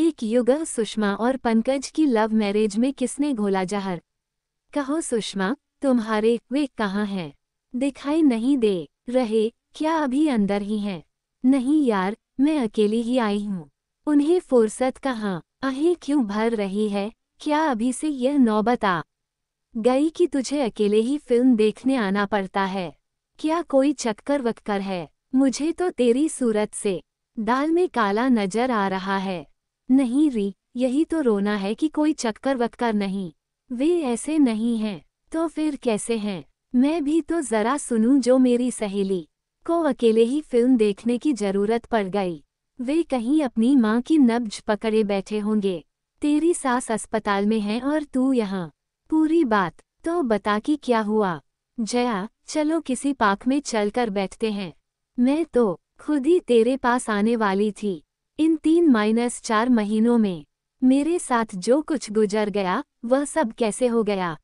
एक युग सुषमा और पंकज की लव मैरिज में किसने घोला जहर कहो सुषमा तुम्हारे वे कहाँ हैं दिखाई नहीं दे रहे क्या अभी अंदर ही हैं नहीं यार मैं अकेली ही आई हूँ उन्हें फुर्सत कहाँ अहे क्यों भर रही है क्या अभी से यह नौबत आ गई कि तुझे अकेले ही फिल्म देखने आना पड़ता है क्या कोई चक्कर वक्कर है मुझे तो तेरी सूरत से दाल में काला नजर आ रहा है नहीं री यही तो रोना है कि कोई चक्कर वक्कर नहीं वे ऐसे नहीं हैं तो फिर कैसे हैं मैं भी तो जरा सुनूं जो मेरी सहेली को अकेले ही फिल्म देखने की जरूरत पड़ गई वे कहीं अपनी माँ की नब्ज पकड़े बैठे होंगे तेरी सास अस्पताल में है और तू यहाँ पूरी बात तो बता कि क्या हुआ जया चलो किसी पार्क में चलकर बैठते हैं मैं तो खुद ही तेरे पास आने वाली थी इन तीन माइनस चार महीनों में मेरे साथ जो कुछ गुजर गया वह सब कैसे हो गया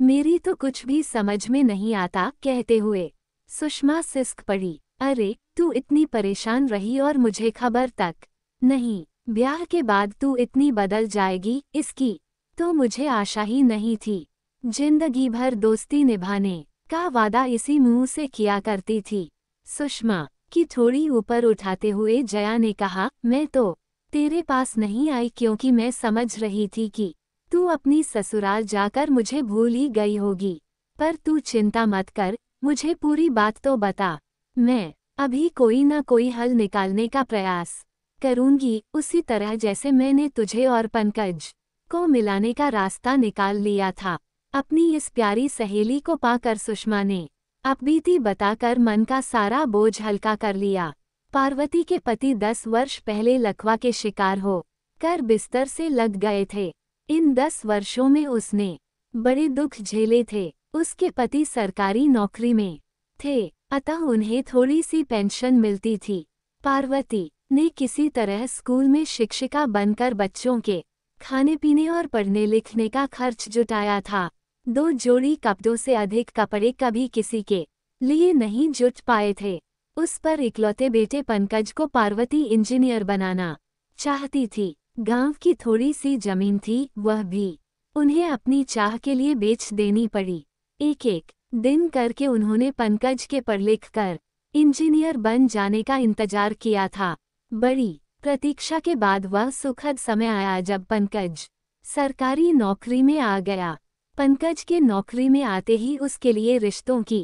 मेरी तो कुछ भी समझ में नहीं आता कहते हुए सुषमा सिस्क पड़ी अरे तू इतनी परेशान रही और मुझे खबर तक नहीं ब्याह के बाद तू इतनी बदल जाएगी इसकी तो मुझे आशा ही नहीं थी जिंदगी भर दोस्ती निभाने का वादा इसी मुंह से किया करती थी सुषमा की थोड़ी ऊपर उठाते हुए जया ने कहा मैं तो तेरे पास नहीं आई क्योंकि मैं समझ रही थी कि तू अपनी ससुराल जाकर मुझे भूल ही गई होगी पर तू चिंता मत कर मुझे पूरी बात तो बता मैं अभी कोई न कोई हल निकालने का प्रयास करूंगी उसी तरह जैसे मैंने तुझे और पंकज को मिलाने का रास्ता निकाल लिया था अपनी इस प्यारी सहेली को पाकर सुषमा ने अपबीती बताकर मन का सारा बोझ हल्का कर लिया पार्वती के पति दस वर्ष पहले लकवा के शिकार हो कर बिस्तर से लग गए थे इन दस वर्षों में उसने बड़े दुख झेले थे उसके पति सरकारी नौकरी में थे अतः उन्हें थोड़ी सी पेंशन मिलती थी पार्वती ने किसी तरह स्कूल में शिक्षिका बनकर बच्चों के खाने पीने और पढ़ने लिखने का खर्च जुटाया था दो जोड़ी कपड़ों से अधिक कपड़े कभी किसी के लिए नहीं जुट पाए थे उस पर इकलौते बेटे पंकज को पार्वती इंजीनियर बनाना चाहती थी गांव की थोड़ी सी जमीन थी वह भी उन्हें अपनी चाह के लिए बेच देनी पड़ी एक एक दिन करके उन्होंने पंकज के लिख कर इंजीनियर बन जाने का इंतजार किया था बड़ी प्रतीक्षा के बाद वह सुखद समय आया जब पंकज सरकारी नौकरी में आ गया पंकज के नौकरी में आते ही उसके लिए रिश्तों की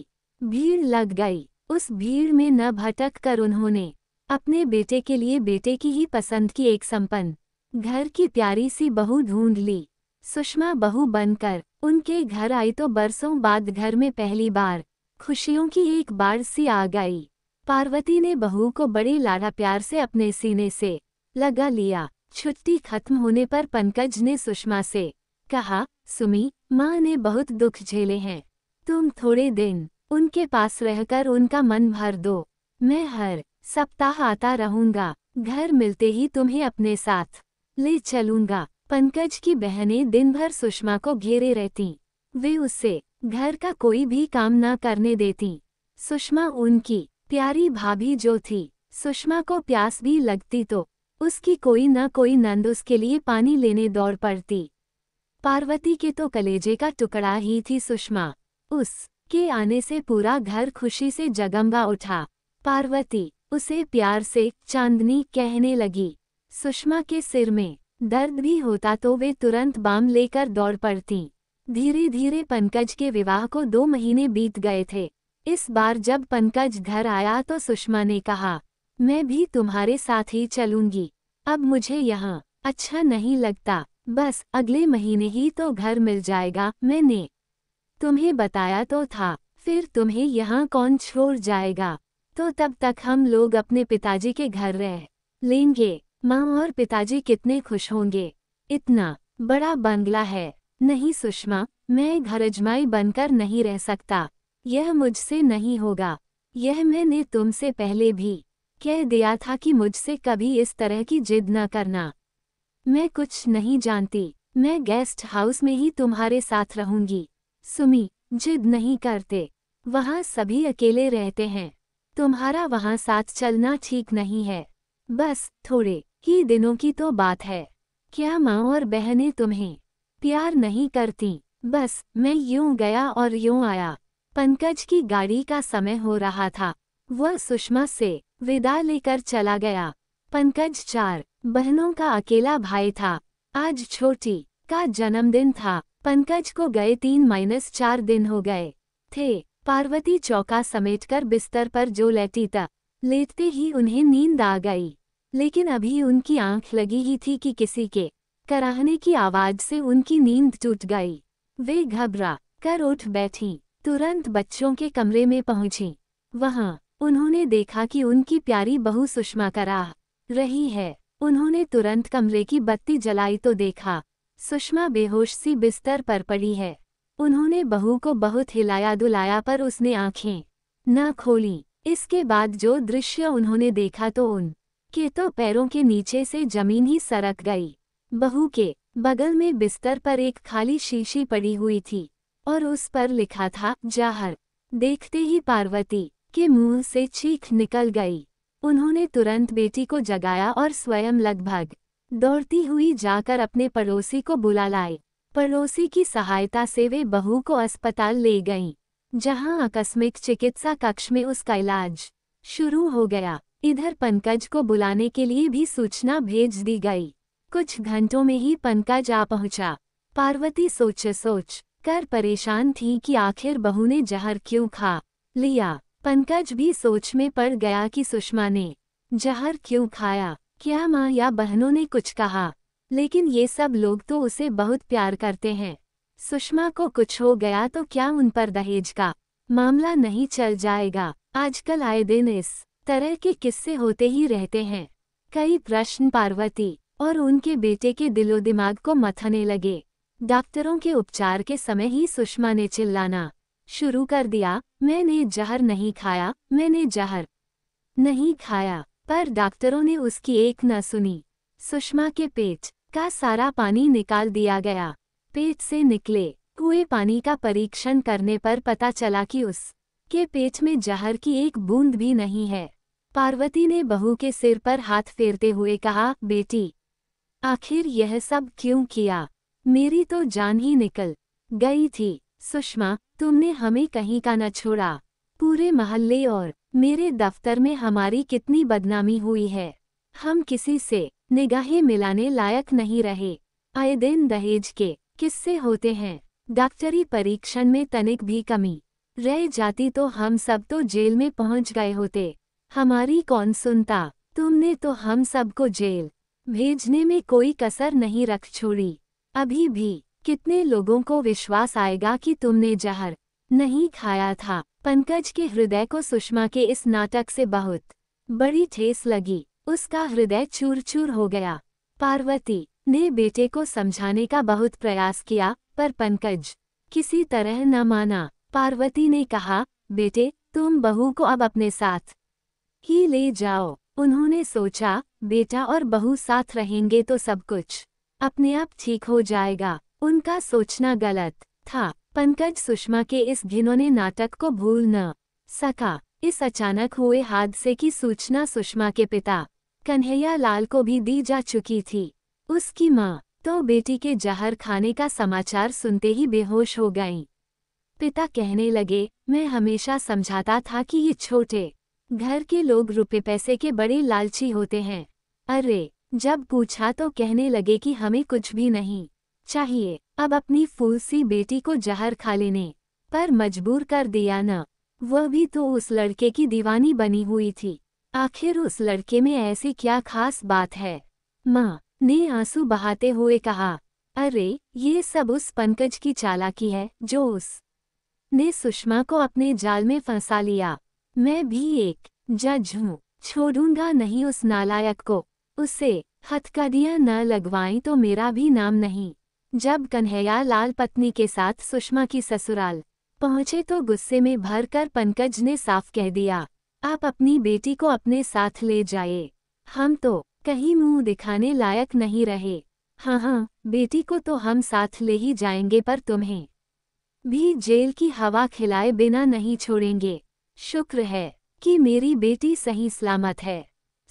भीड़ लग गई उस भीड़ में न भटक कर उन्होंने अपने बेटे के लिए बेटे की ही पसंद की एक संपन्न घर की प्यारी सी बहू ढूंढ ली सुषमा बहू बनकर उनके घर आई तो बरसों बाद घर में पहली बार खुशियों की एक बाढ़ सी आ गई पार्वती ने बहू को बड़े लाड़ा प्यार से अपने सीने से लगा लिया छुट्टी खत्म होने पर पंकज ने सुषमा से कहा सुमी माँ ने बहुत दुख झेले हैं तुम थोड़े दिन उनके पास रहकर उनका मन भर दो मैं हर सप्ताह आता रहूंगा घर मिलते ही तुम्हें अपने साथ ले चलूंगा पंकज की बहनें दिन भर सुषमा को घेरे रहती वे उसे घर का कोई भी काम न करने देती सुषमा उनकी प्यारी भाभी जो थी सुषमा को प्यास भी लगती तो उसकी कोई न कोई नंद उसके लिए पानी लेने दौड़ पड़ती पार्वती के तो कलेजे का टुकड़ा ही थी सुषमा उस के आने से पूरा घर खुशी से जगम्बा उठा पार्वती उसे प्यार से चांदनी कहने लगी सुषमा के सिर में दर्द भी होता तो वे तुरंत बाम लेकर दौड़ पड़ती धीरे धीरे पंकज के विवाह को दो महीने बीत गए थे इस बार जब पंकज घर आया तो सुषमा ने कहा मैं भी तुम्हारे साथ ही चलूंगी अब मुझे यहाँ अच्छा नहीं लगता बस अगले महीने ही तो घर मिल जाएगा मैंने तुम्हें बताया तो था फिर तुम्हें यहाँ कौन छोड़ जाएगा तो तब तक हम लोग अपने पिताजी के घर रह लेंगे माँ और पिताजी कितने खुश होंगे इतना बड़ा बंगला है नहीं सुषमा मैं घरजमाई बनकर नहीं रह सकता यह मुझसे नहीं होगा यह मैंने तुमसे पहले भी कह दिया था कि मुझसे कभी इस तरह की जिद न करना मैं कुछ नहीं जानती मैं गेस्ट हाउस में ही तुम्हारे साथ रहूंगी सुमी जिद नहीं करते वहाँ सभी अकेले रहते हैं तुम्हारा वहाँ साथ चलना ठीक नहीं है बस थोड़े ही दिनों की तो बात है क्या माँ और बहनें तुम्हें प्यार नहीं करती बस मैं यूं गया और यूं आया पंकज की गाड़ी का समय हो रहा था वह सुषमा से विदा लेकर चला गया पंकज चार बहनों का अकेला भाई था आज छोटी का जन्मदिन था पंकज को गए तीन माइनस चार दिन हो गए थे पार्वती चौका समेटकर बिस्तर पर जो लेटी था लेटते ही उन्हें नींद आ गई लेकिन अभी उनकी आंख लगी ही थी कि किसी के कराहने की आवाज से उनकी नींद टूट गई वे घबरा कर उठ बैठी तुरंत बच्चों के कमरे में पहुंची वहां उन्होंने देखा कि उनकी प्यारी बहू सुषमा कराह रही है उन्होंने तुरंत कमरे की बत्ती जलाई तो देखा सुषमा बेहोश सी बिस्तर पर पड़ी है उन्होंने बहू को बहुत हिलाया दुलाया पर उसने आंखें न खोली इसके बाद जो दृश्य उन्होंने देखा तो उन के तो पैरों के नीचे से जमीन ही सरक गई बहू के बगल में बिस्तर पर एक खाली शीशी पड़ी हुई थी और उस पर लिखा था जाहर देखते ही पार्वती के मुंह से चीख निकल गई उन्होंने तुरंत बेटी को जगाया और स्वयं लगभग दौड़ती हुई जाकर अपने पड़ोसी को बुला लाए पड़ोसी की सहायता से वे बहू को अस्पताल ले गईं जहां आकस्मिक चिकित्सा कक्ष में उसका इलाज शुरू हो गया इधर पंकज को बुलाने के लिए भी सूचना भेज दी गई कुछ घंटों में ही पंकज आ पहुंचा पार्वती सोचे सोच कर परेशान थी कि आखिर बहू ने जहर क्यों खा लिया पंकज भी सोच में पड़ गया कि सुषमा ने जहर क्यों खाया क्या माँ या बहनों ने कुछ कहा लेकिन ये सब लोग तो उसे बहुत प्यार करते हैं सुषमा को कुछ हो गया तो क्या उन पर दहेज का मामला नहीं चल जाएगा आजकल आए दिन इस तरह के किस्से होते ही रहते हैं कई प्रश्न पार्वती और उनके बेटे के दिलो दिमाग को मथने लगे डॉक्टरों के उपचार के समय ही सुषमा ने चिल्लाना शुरू कर दिया मैंने जहर नहीं खाया मैंने जहर नहीं खाया पर डॉक्टरों ने उसकी एक न सुनी सुषमा के पेट का सारा पानी निकाल दिया गया पेट से निकले कुए पानी का परीक्षण करने पर पता चला कि उस के पेट में जहर की एक बूंद भी नहीं है पार्वती ने बहू के सिर पर हाथ फेरते हुए कहा बेटी आखिर यह सब क्यों किया मेरी तो जान ही निकल गई थी सुषमा तुमने हमें कहीं का न छोड़ा पूरे मोहल्ले और मेरे दफ्तर में हमारी कितनी बदनामी हुई है हम किसी से निगाहें मिलाने लायक नहीं रहे आए दिन दहेज के किससे होते हैं डॉक्टरी परीक्षण में तनिक भी कमी रह जाती तो हम सब तो जेल में पहुंच गए होते हमारी कौन सुनता तुमने तो हम सबको जेल भेजने में कोई कसर नहीं रख छोड़ी अभी भी कितने लोगों को विश्वास आएगा कि तुमने जहर नहीं खाया था पंकज के हृदय को सुषमा के इस नाटक से बहुत बड़ी ठेस लगी उसका हृदय चूर चूर हो गया पार्वती ने बेटे को समझाने का बहुत प्रयास किया पर पंकज किसी तरह न माना पार्वती ने कहा बेटे तुम बहू को अब अपने साथ ही ले जाओ उन्होंने सोचा बेटा और बहू साथ रहेंगे तो सब कुछ अपने आप ठीक हो जाएगा उनका सोचना गलत था पंकज सुषमा के इस घिनौने नाटक को भूल न सका इस अचानक हुए हादसे की सूचना सुषमा के पिता कन्हैया लाल को भी दी जा चुकी थी उसकी माँ तो बेटी के जहर खाने का समाचार सुनते ही बेहोश हो गई पिता कहने लगे मैं हमेशा समझाता था कि ये छोटे घर के लोग रुपए पैसे के बड़े लालची होते हैं अरे जब पूछा तो कहने लगे कि हमें कुछ भी नहीं चाहिए अब अपनी फूल सी बेटी को जहर खा लेने पर मजबूर कर दिया न वह भी तो उस लड़के की दीवानी बनी हुई थी आखिर उस लड़के में ऐसी क्या खास बात है माँ ने आंसू बहाते हुए कहा अरे ये सब उस पंकज की चालाकी है जो उस ने सुषमा को अपने जाल में फंसा लिया मैं भी एक जज हूँ छोड़ूंगा नहीं उस नालायक को उसे हथकड़ियाँ न लगवाएं तो मेरा भी नाम नहीं जब कन्हैया लाल पत्नी के साथ सुषमा की ससुराल पहुंचे तो गुस्से में भरकर पंकज ने साफ कह दिया आप अपनी बेटी को अपने साथ ले जाए हम तो कहीं मुंह दिखाने लायक नहीं रहे हाँ हाँ बेटी को तो हम साथ ले ही जाएंगे पर तुम्हें भी जेल की हवा खिलाए बिना नहीं छोड़ेंगे शुक्र है कि मेरी बेटी सही सलामत है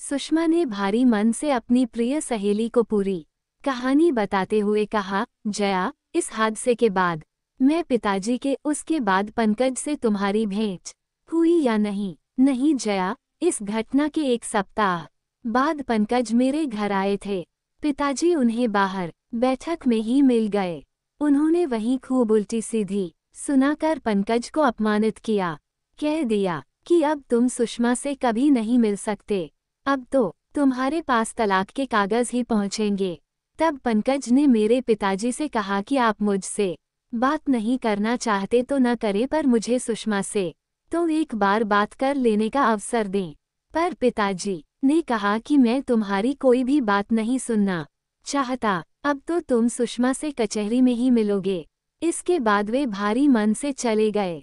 सुषमा ने भारी मन से अपनी प्रिय सहेली को पूरी कहानी बताते हुए कहा जया इस हादसे के बाद मैं पिताजी के उसके बाद पंकज से तुम्हारी भेंट हुई या नहीं नहीं जया इस घटना के एक सप्ताह बाद पंकज मेरे घर आए थे पिताजी उन्हें बाहर बैठक में ही मिल गए उन्होंने वहीं खूब उल्टी सीधी सुनाकर पंकज को अपमानित किया कह दिया कि अब तुम सुषमा से कभी नहीं मिल सकते अब तो तुम्हारे पास तलाक के कागज ही पहुँचेंगे तब पंकज ने मेरे पिताजी से कहा कि आप मुझसे बात नहीं करना चाहते तो न करें पर मुझे सुषमा से तो एक बार बात कर लेने का अवसर दें पर पिताजी ने कहा कि मैं तुम्हारी कोई भी बात नहीं सुनना चाहता अब तो तुम सुषमा से कचहरी में ही मिलोगे इसके बाद वे भारी मन से चले गए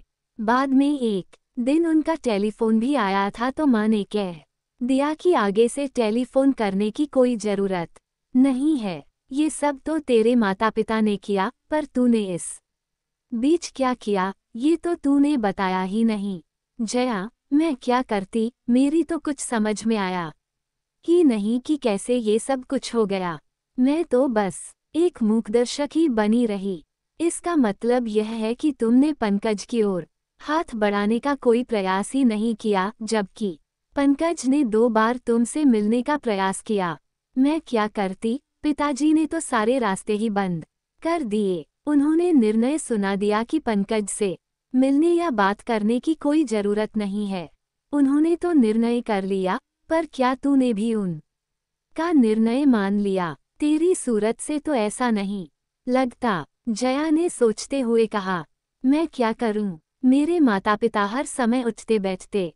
बाद में एक दिन उनका टेलीफोन भी आया था तो माँ ने कह दिया कि आगे से टेलीफोन करने की कोई जरूरत नहीं है ये सब तो तेरे माता पिता ने किया पर तूने इस बीच क्या किया ये तो तूने बताया ही नहीं जया मैं क्या करती मेरी तो कुछ समझ में आया ही नहीं कि कैसे ये सब कुछ हो गया मैं तो बस एक मूकदर्शक ही बनी रही इसका मतलब यह है कि तुमने पंकज की ओर हाथ बढ़ाने का कोई प्रयास ही नहीं किया जबकि पंकज ने दो बार तुमसे मिलने का प्रयास किया मैं क्या करती पिताजी ने तो सारे रास्ते ही बंद कर दिए उन्होंने निर्णय सुना दिया कि पंकज से मिलने या बात करने की कोई जरूरत नहीं है उन्होंने तो निर्णय कर लिया पर क्या तूने भी उन का निर्णय मान लिया तेरी सूरत से तो ऐसा नहीं लगता जया ने सोचते हुए कहा मैं क्या करूं मेरे माता पिता हर समय उठते बैठते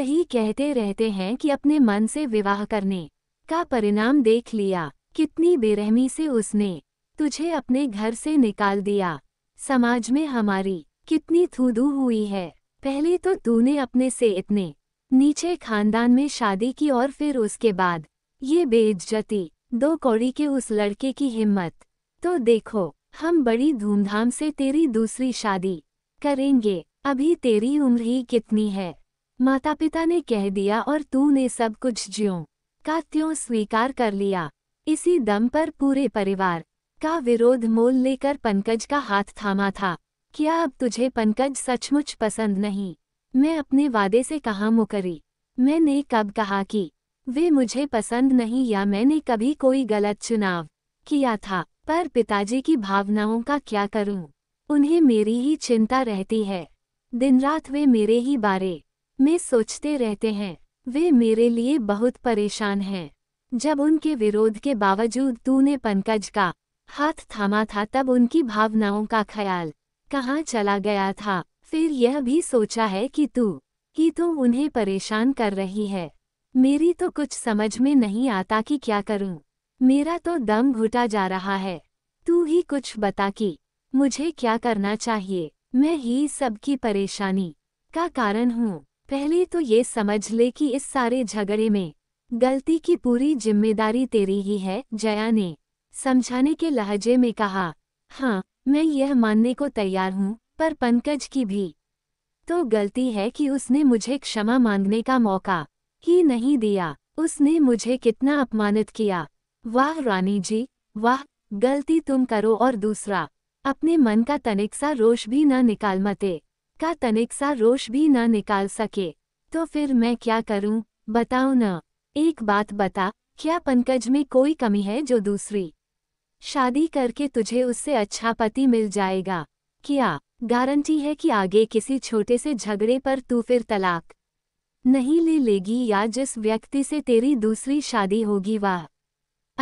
यही कहते रहते हैं कि अपने मन से विवाह करने का परिणाम देख लिया कितनी बेरहमी से उसने तुझे अपने घर से निकाल दिया समाज में हमारी कितनी थूदू हुई है पहले तो तूने अपने से इतने नीचे खानदान में शादी की और फिर उसके बाद ये बेइज्जती दो कौड़ी के उस लड़के की हिम्मत तो देखो हम बड़ी धूमधाम से तेरी दूसरी शादी करेंगे अभी तेरी उम्र ही कितनी है माता पिता ने कह दिया और तूने सब कुछ ज्यों का त्यों स्वीकार कर लिया इसी दम पर पूरे परिवार का विरोध मोल लेकर पंकज का हाथ थामा था क्या अब तुझे पंकज सचमुच पसंद नहीं मैं अपने वादे से कहाँ मुकरी मैंने कब कहा कि वे मुझे पसंद नहीं या मैंने कभी कोई गलत चुनाव किया था पर पिताजी की भावनाओं का क्या करूं उन्हें मेरी ही चिंता रहती है दिन रात वे मेरे ही बारे में सोचते रहते हैं वे मेरे लिए बहुत परेशान हैं जब उनके विरोध के बावजूद तूने पंकज का हाथ थामा था तब उनकी भावनाओं का ख्याल कहाँ चला गया था फिर यह भी सोचा है कि तू ही तो उन्हें परेशान कर रही है मेरी तो कुछ समझ में नहीं आता कि क्या करूं। मेरा तो दम घुटा जा रहा है तू ही कुछ बता कि मुझे क्या करना चाहिए मैं ही सबकी परेशानी का कारण हूँ पहले तो ये समझ ले कि इस सारे झगड़े में गलती की पूरी जिम्मेदारी तेरी ही है जया ने समझाने के लहजे में कहा हाँ मैं यह मानने को तैयार हूँ पर पंकज की भी तो गलती है कि उसने मुझे क्षमा मांगने का मौका ही नहीं दिया उसने मुझे कितना अपमानित किया वाह रानी जी वाह गलती तुम करो और दूसरा अपने मन का तनिक सा रोष भी न निकाल मते का तनिक सा रोष भी न निकाल सके तो फिर मैं क्या करूं बताओ न एक बात बता क्या पंकज में कोई कमी है जो दूसरी शादी करके तुझे उससे अच्छा पति मिल जाएगा क्या गारंटी है कि आगे किसी छोटे से झगड़े पर तू फिर तलाक नहीं ले लेगी या जिस व्यक्ति से तेरी दूसरी शादी होगी वह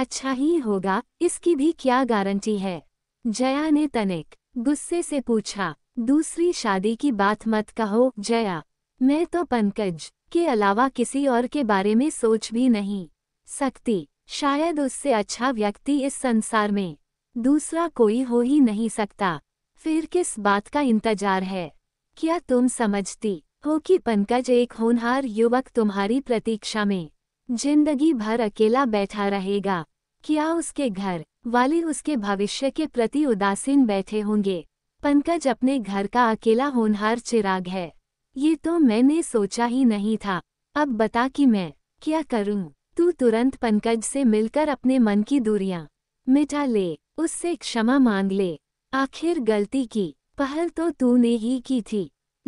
अच्छा ही होगा इसकी भी क्या गारंटी है जया ने तनिक गुस्से से पूछा दूसरी शादी की बात मत कहो जया मैं तो पंकज के अलावा किसी और के बारे में सोच भी नहीं सकती शायद उससे अच्छा व्यक्ति इस संसार में दूसरा कोई हो ही नहीं सकता फिर किस बात का इंतजार है क्या तुम समझती हो कि पंकज एक होनहार युवक तुम्हारी प्रतीक्षा में जिंदगी भर अकेला बैठा रहेगा क्या उसके घर वाले उसके भविष्य के प्रति उदासीन बैठे होंगे पंकज अपने घर का अकेला होनहार चिराग है ये तो मैंने सोचा ही नहीं था अब बता कि मैं क्या करूं तू तुरंत पंकज से मिलकर अपने मन की दूरियां मिटा ले उससे क्षमा मांग ले आखिर गलती की पहल तो तूने ही की थी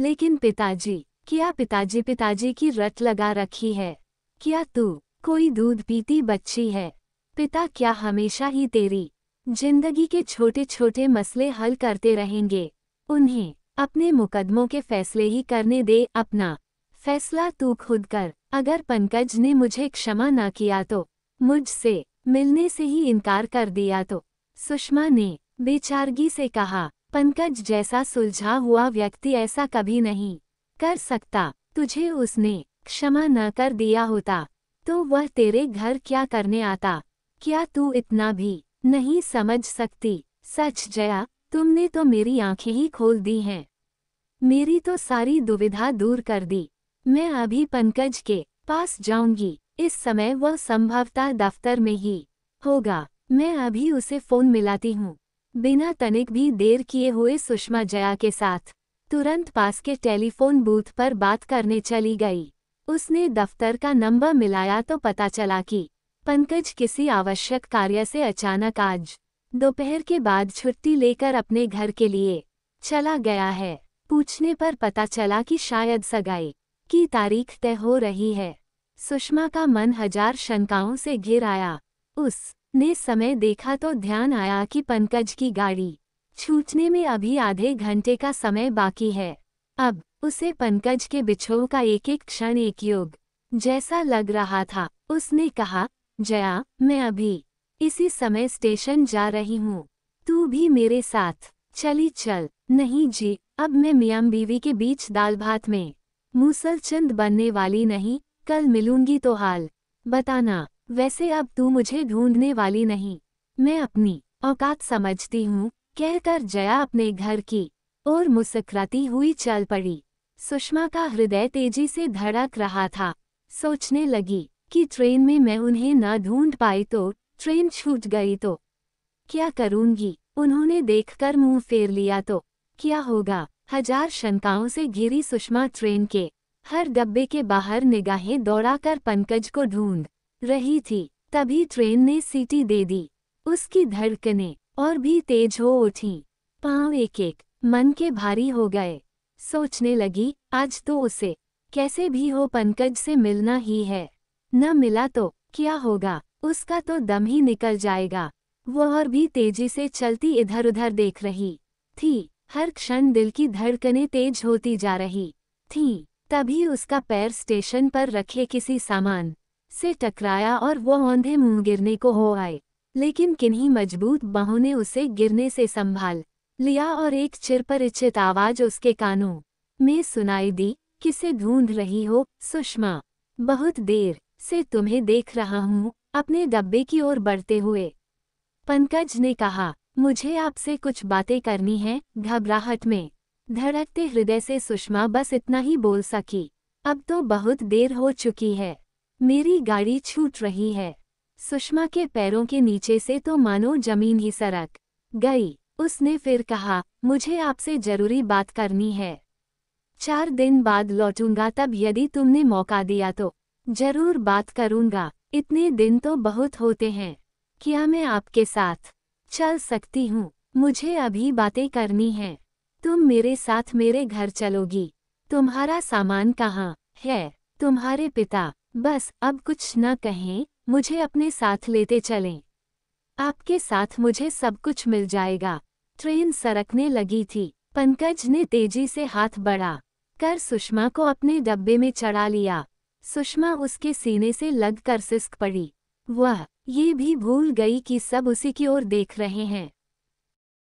लेकिन पिताजी क्या पिताजी पिताजी की रट लगा रखी है क्या तू कोई दूध पीती बच्ची है पिता क्या हमेशा ही तेरी जिंदगी के छोटे छोटे मसले हल करते रहेंगे उन्हें अपने मुकदमों के फैसले ही करने दे अपना फैसला तू खुद कर अगर पंकज ने मुझे क्षमा न किया तो मुझसे मिलने से ही इनकार कर दिया तो सुषमा ने बेचारगी से कहा पंकज जैसा सुलझा हुआ व्यक्ति ऐसा कभी नहीं कर सकता तुझे उसने क्षमा न कर दिया होता तो वह तेरे घर क्या करने आता क्या तू इतना भी नहीं समझ सकती सच जया तुमने तो मेरी आंखें ही खोल दी हैं मेरी तो सारी दुविधा दूर कर दी मैं अभी पंकज के पास जाऊंगी इस समय वह संभवतः दफ्तर में ही होगा मैं अभी उसे फोन मिलाती हूँ बिना तनिक भी देर किए हुए सुषमा जया के साथ तुरंत पास के टेलीफोन बूथ पर बात करने चली गई उसने दफ्तर का नंबर मिलाया तो पता चला कि पंकज किसी आवश्यक कार्य से अचानक आज दोपहर के बाद छुट्टी लेकर अपने घर के लिए चला गया है पूछने पर पता चला कि शायद सगाई की तारीख तय हो रही है सुषमा का मन हजार शंकाओं से घिर आया उस ने समय देखा तो ध्यान आया कि पंकज की गाड़ी छूटने में अभी आधे घंटे का समय बाकी है अब उसे पंकज के बिछोह का एक एक क्षण एक योग जैसा लग रहा था उसने कहा जया मैं अभी इसी समय स्टेशन जा रही हूँ तू भी मेरे साथ चली चल नहीं जी अब मैं मियाम बीवी के बीच दाल भात में मूसलचंद बनने वाली नहीं कल मिलूंगी तो हाल बताना वैसे अब तू मुझे ढूंढने वाली नहीं मैं अपनी औकात समझती हूँ कहकर जया अपने घर की और मुस्कराती हुई चल पड़ी सुषमा का हृदय तेजी से धड़क रहा था सोचने लगी कि ट्रेन में मैं उन्हें न ढूंढ पाई तो ट्रेन छूट गई तो क्या करूंगी उन्होंने देखकर मुंह फेर लिया तो क्या होगा हजार शंकाओं से घिरी सुषमा ट्रेन के हर डब्बे के बाहर निगाहें दौड़ाकर पंकज को ढूंढ रही थी तभी ट्रेन ने सीटी दे दी उसकी धड़कने और भी तेज हो उठी पांव एक एक मन के भारी हो गए सोचने लगी आज तो उसे कैसे भी हो पंकज से मिलना ही है न मिला तो क्या होगा उसका तो दम ही निकल जाएगा वो और भी तेजी से चलती इधर उधर देख रही थी हर क्षण दिल की धड़कनें तेज होती जा रही थी तभी उसका पैर स्टेशन पर रखे किसी सामान से टकराया और वो औंधे मुंह गिरने को हो आए लेकिन किन्हीं मजबूत बाहों ने उसे गिरने से संभाल लिया और एक चिर पर इच्छित आवाज उसके कानों में सुनाई दी किसे ढूंढ रही हो सुषमा बहुत देर से तुम्हें देख रहा हूँ अपने डब्बे की ओर बढ़ते हुए पंकज ने कहा मुझे आपसे कुछ बातें करनी है घबराहट में धड़कते हृदय से सुषमा बस इतना ही बोल सकी अब तो बहुत देर हो चुकी है मेरी गाड़ी छूट रही है सुषमा के पैरों के नीचे से तो मानो जमीन ही सरक गई उसने फिर कहा मुझे आपसे जरूरी बात करनी है चार दिन बाद लौटूंगा तब यदि तुमने मौका दिया तो जरूर बात करूंगा इतने दिन तो बहुत होते हैं क्या मैं आपके साथ चल सकती हूँ मुझे अभी बातें करनी है तुम मेरे साथ मेरे घर चलोगी तुम्हारा सामान कहाँ है तुम्हारे पिता बस अब कुछ न कहें मुझे अपने साथ लेते चलें आपके साथ मुझे सब कुछ मिल जाएगा ट्रेन सरकने लगी थी पंकज ने तेजी से हाथ बढ़ा कर सुषमा को अपने डब्बे में चढ़ा लिया सुषमा उसके सीने से लगकर सिस्क पड़ी वह ये भी भूल गई कि सब उसी की ओर देख रहे हैं